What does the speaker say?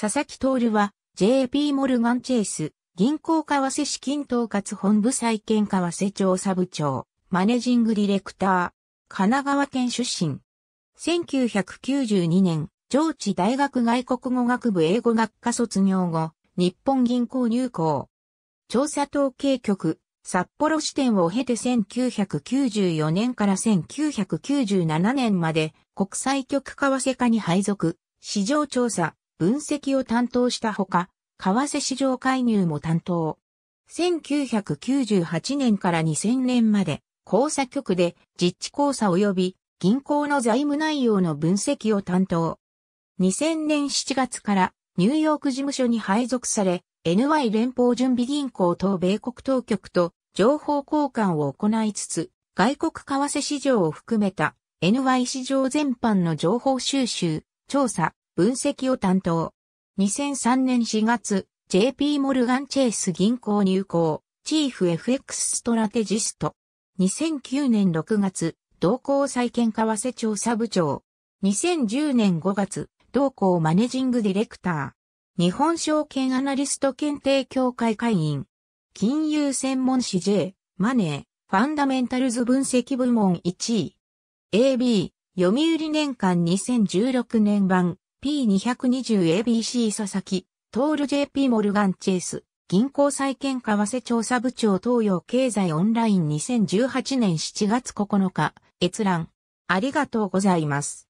佐々木徹は JP モルガンチェイス、銀行為替資金統括本部債券為替調査部長、マネジングディレクター、神奈川県出身。1992年、上智大学外国語学部英語学科卒業後、日本銀行入行。調査統計局、札幌支店を経て1994年から1997年まで国際局為替課に配属、市場調査、分析を担当したほか、為替市場介入も担当。1998年から2000年まで、交差局で実地交差及び銀行の財務内容の分析を担当。2000年7月からニューヨーク事務所に配属され、NY 連邦準備銀行等米国当局と情報交換を行いつつ、外国為替市場を含めた NY 市場全般の情報収集、調査、分析を担当。2003年4月、JP モルガンチェイス銀行入行、チーフ FX ストラテジスト。2009年6月、同行債券為替調査部長。2010年5月、同行マネジングディレクター。日本証券アナリスト検定協会会員。金融専門誌 J、マネー、ファンダメンタルズ分析部門1位。AB、読売年間2016年版、P220ABC 佐々木、トール JP モルガンチェイス、銀行債券為替調査部長東洋経済オンライン2018年7月9日、閲覧。ありがとうございます。